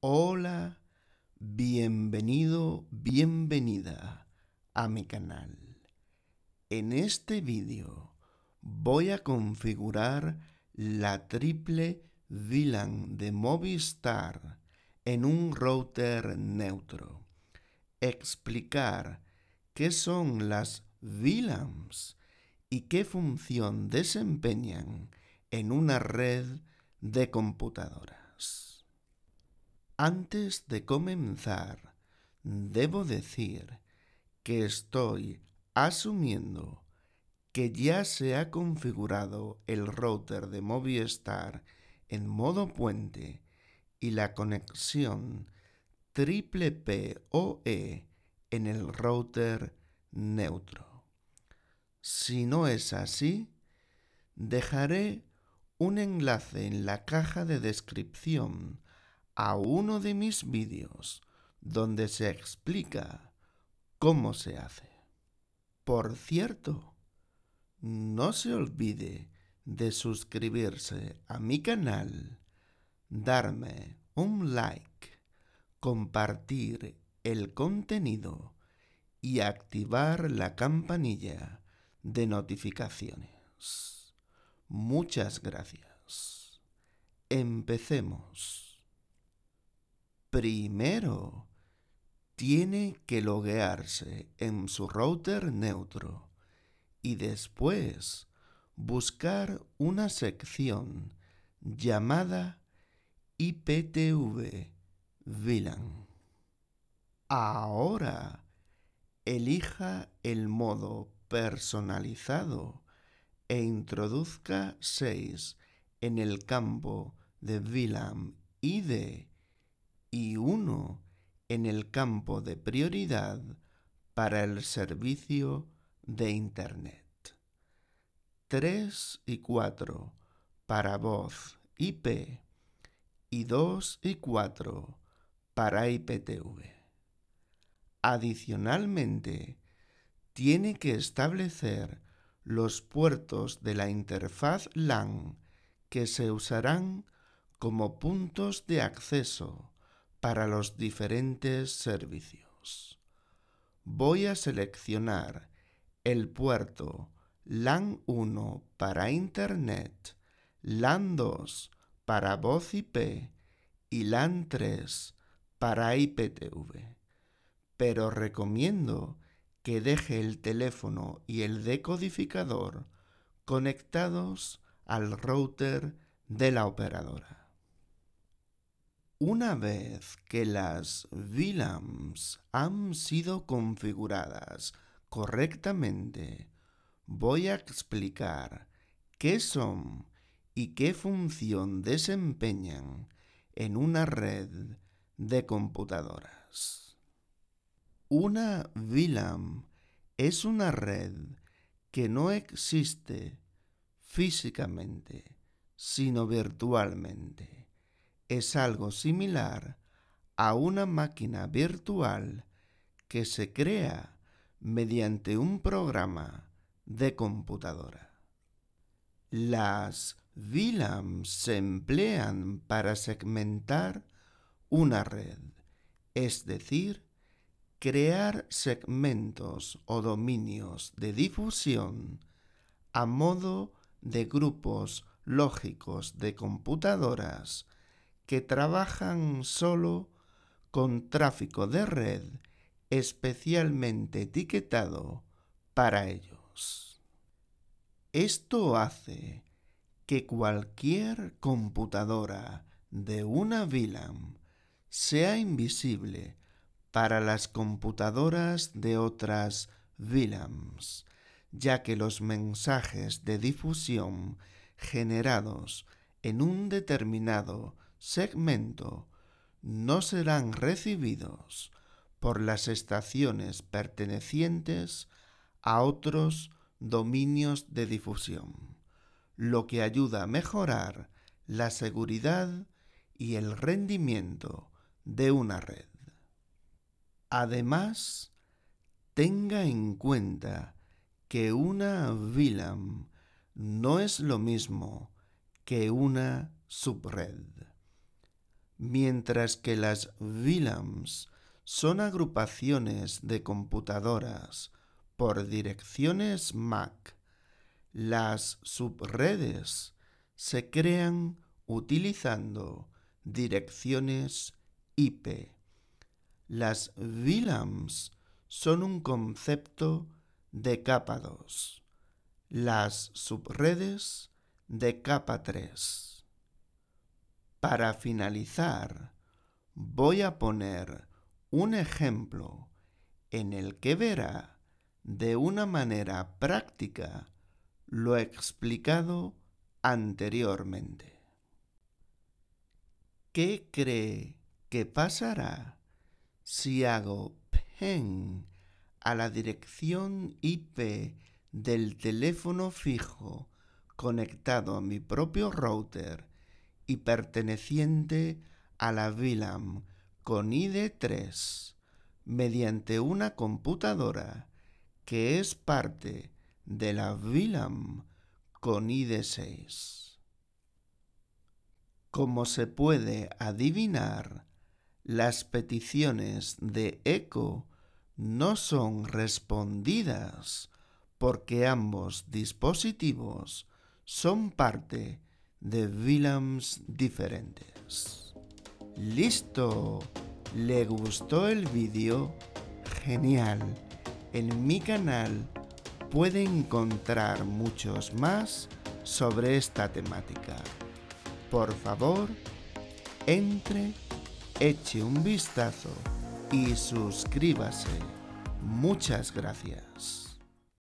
Hola, bienvenido, bienvenida a mi canal. En este vídeo voy a configurar la triple VLAN de Movistar en un router neutro. Explicar qué son las VLANs y qué función desempeñan en una red de computadoras. Antes de comenzar, debo decir que estoy asumiendo que ya se ha configurado el router de Movistar en modo puente y la conexión triple PoE en el router neutro. Si no es así, dejaré un enlace en la caja de descripción a uno de mis vídeos donde se explica cómo se hace. Por cierto, no se olvide de suscribirse a mi canal, darme un like, compartir el contenido y activar la campanilla de notificaciones. Muchas gracias. Empecemos primero tiene que loguearse en su router neutro y después buscar una sección llamada IPTV VLAN. Ahora elija el modo personalizado e introduzca 6 en el campo de VLAN ID y uno en el campo de prioridad para el servicio de Internet. 3 y 4 para voz IP y 2 y 4 para IPTV. Adicionalmente, tiene que establecer los puertos de la interfaz LAN que se usarán como puntos de acceso para los diferentes servicios. Voy a seleccionar el puerto LAN 1 para Internet, LAN 2 para voz IP y LAN 3 para IPTV. Pero recomiendo que deje el teléfono y el decodificador conectados al router de la operadora. Una vez que las VLAMs han sido configuradas correctamente, voy a explicar qué son y qué función desempeñan en una red de computadoras. Una VLAM es una red que no existe físicamente, sino virtualmente es algo similar a una máquina virtual que se crea mediante un programa de computadora. Las VLAM se emplean para segmentar una red, es decir, crear segmentos o dominios de difusión a modo de grupos lógicos de computadoras que trabajan solo con tráfico de red especialmente etiquetado para ellos. Esto hace que cualquier computadora de una VLAN sea invisible para las computadoras de otras VLANs, ya que los mensajes de difusión generados en un determinado segmento no serán recibidos por las estaciones pertenecientes a otros dominios de difusión, lo que ayuda a mejorar la seguridad y el rendimiento de una red. Además, tenga en cuenta que una VLAN no es lo mismo que una subred mientras que las VLAMs son agrupaciones de computadoras por direcciones MAC. Las subredes se crean utilizando direcciones IP. Las VLAMs son un concepto de capa 2, las subredes de capa 3. Para finalizar, voy a poner un ejemplo en el que verá de una manera práctica lo explicado anteriormente. ¿Qué cree que pasará si hago pen a la dirección IP del teléfono fijo conectado a mi propio router y perteneciente a la VILAM con ID3 mediante una computadora que es parte de la VILAM con ID6. Como se puede adivinar, las peticiones de eco no son respondidas porque ambos dispositivos son parte de Williams diferentes. ¡Listo! ¿Le gustó el vídeo? Genial. En mi canal puede encontrar muchos más sobre esta temática. Por favor, entre, eche un vistazo y suscríbase. Muchas gracias.